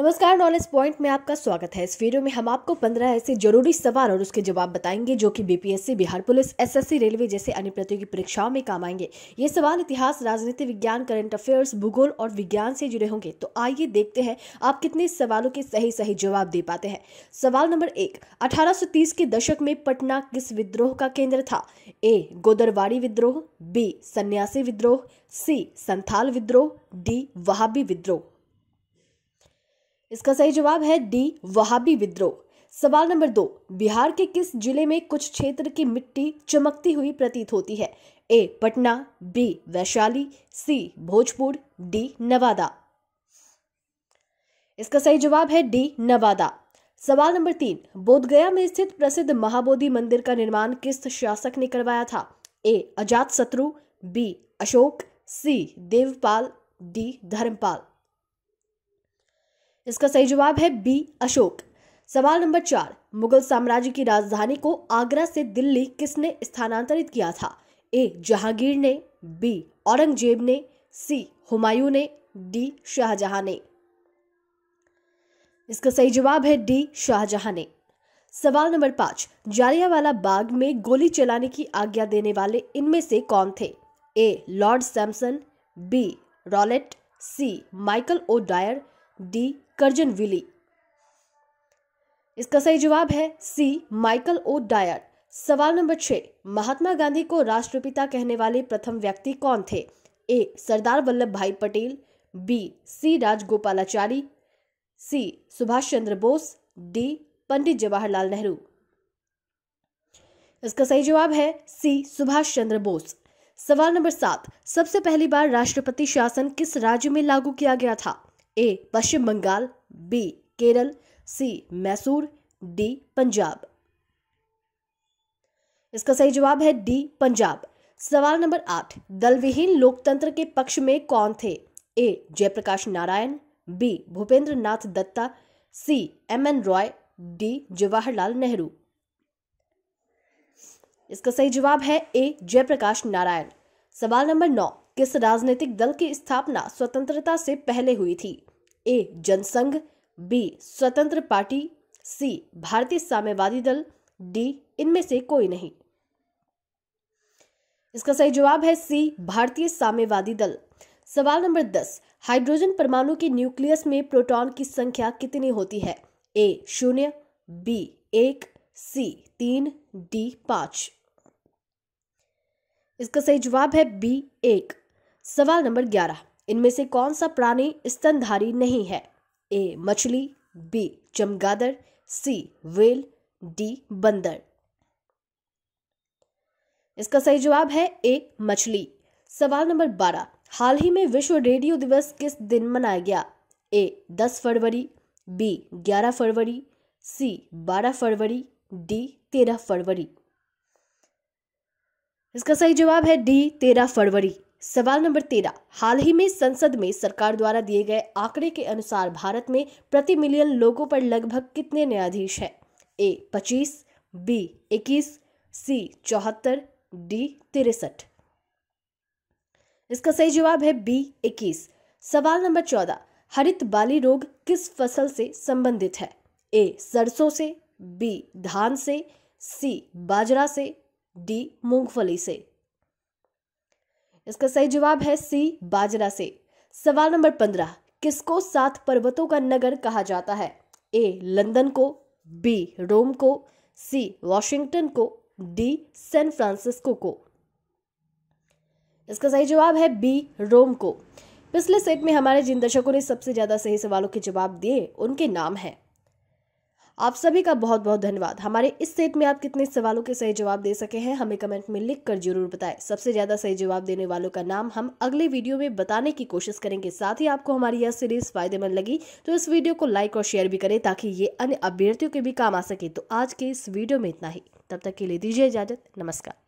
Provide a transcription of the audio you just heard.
नमस्कार knowledge point में आपका स्वागत है इस वीडियो में हम आपको पंद्रह ऐसे जरूरी सवाल और उसके जवाब बताएंगे जो कि BPSC Bihar police SSC railway जैसे अन्य प्रतियोगी परीक्षाओं में काम आएंगे ये सवाल इतिहास राजनीति विज्ञान करंट अफेयर्स भूगोल और विज्ञान से जुड़े होंगे तो आइए देखते हैं आप कितने सवालों के सही सही जवाब दे पाते हैं सवाल नंबर एक अठारह के दशक में पटना किस विद्रोह का केंद्र था ए गोदरवाड़ी विद्रोह बी सन्यासी विद्रोह सी संथाल विद्रोह डी वहाबी विद्रोह इसका सही जवाब है डी वहाबी विद्रोह सवाल नंबर दो बिहार के किस जिले में कुछ क्षेत्र की मिट्टी चमकती हुई प्रतीत होती है A Patna B Vaishali C Bhojpur D Nawada इसका सही जवाब है डी नवादा सवाल नंबर तीन बोधगया में स्थित प्रसिद्ध महाबोधि मंदिर का निर्माण किस शासक ने करवाया था A Ajatashatru B Ashoka C Devpal D Dharmapal इसका सही जवाब है बी अशोक सवाल नंबर चार मुगल साम्राज्य की राजधानी को आगरा से दिल्ली किसने स्थानांतरित किया था ए जहांगीर ने बी औरंगजेब ने सी हुमायूं ने डी शाहजहां ने इसका सही जवाब है डी शाहजहां ने सवाल नंबर पांच जालियावाला बाग में गोली चलाने की आज्ञा देने वाले इनमें से कौन थे A Lord Samson B Rowlatt C Michael O'Dwyer D Curzon Wyllie इसका सही जवाब है सी माइकल ओ डायर सवाल नंबर छह महात्मा गांधी को राष्ट्रपिता कहने वाले प्रथम व्यक्ति कौन थे ए Sardar Vallabh Bhai Patel B C Rajagopalachari C Subhash Chandra Bose D Pandit Jawaharlal Nehru इसका सही जवाब है सी सुभाष चंद्र बोस सवाल नंबर सात सबसे पहली बार राष्ट्रपति शासन किस राज्य में लागू किया गया था A Paschim Bangal B Kerala C Mysore D Punjab इसका सही जवाब है डी पंजाब सवाल नंबर आठ दलविहीन लोकतंत्र के पक्ष में कौन थे A Jayaprakash Narayan B Bhupendra Nath Datta C M N Roy D Jawaharlal Nehru इसका सही जवाब है ए जयप्रकाश नारायण सवाल नंबर नौ किस राजनीतिक दल की स्थापना स्वतंत्रता से पहले हुई थी A Jan Sangh B Swatantra party C Bharatiya Samyavadi दल डी इनमें से कोई नहीं इसका सही जवाब है सी भारतीय साम्यवादी दल सवाल नंबर दस हाइड्रोजन परमाणु के न्यूक्लियस में प्रोटॉन की संख्या कितनी होती है ए शून्य बी एक सी तीन डी पांच इसका सही जवाब है बी एक सवाल नंबर ग्यारह इनमें से कौन सा प्राणी स्तनधारी नहीं है ए मछली बी चमगादड़ सी वेल डी बंदर इसका सही जवाब है ए मछली सवाल नंबर बारह हाल ही में विश्व रेडियो दिवस किस दिन मनाया गया ए दस फरवरी बी ग्यारह फरवरी सी बारह फरवरी डी तेरह फरवरी इसका सही जवाब है डी तेरह फरवरी सवाल नंबर तेरह हाल ही में संसद में सरकार द्वारा दिए गए आंकड़े के अनुसार भारत में प्रति मिलियन लोगों पर लगभग कितने न्यायाधीश हैं ए पच्चीस बी इक्कीस सी चौहत्तर डी तिरसठ इसका सही जवाब है बी इक्कीस सवाल नंबर चौदह हरित बाली रोग किस फसल से संबंधित है ए सरसों से बी धान से सी बाजरा से डी मूंगफली से इसका सही जवाब है सी बाजरा से सवाल नंबर पंद्रह किसको सात पर्वतों का नगर कहा जाता है ए लंदन को बी रोम को सी वॉशिंगटन को डी सैन फ्रांसिस्को को इसका सही जवाब है बी रोम को पिछले सेट में हमारे जिन दर्शकों ने सबसे ज़्यादा सही सवालों के जवाब दिए उनके नाम हैं आप सभी का बहुत बहुत धन्यवाद हमारे इस सेट में आप कितने सवालों के सही जवाब दे सके हैं हमें कमेंट में लिख कर जरूर बताएं सबसे ज़्यादा सही जवाब देने वालों का नाम हम अगले वीडियो में बताने की कोशिश करेंगे साथ ही आपको हमारी यह सीरीज़ फायदेमंद लगी तो इस वीडियो को लाइक और शेयर भी करें ताकि ये अन्य अभ्यर्थियों के भी काम आ सके तो आज के इस वीडियो में इतना ही तब तक के लिए दीजिए इजाज़त नमस्कार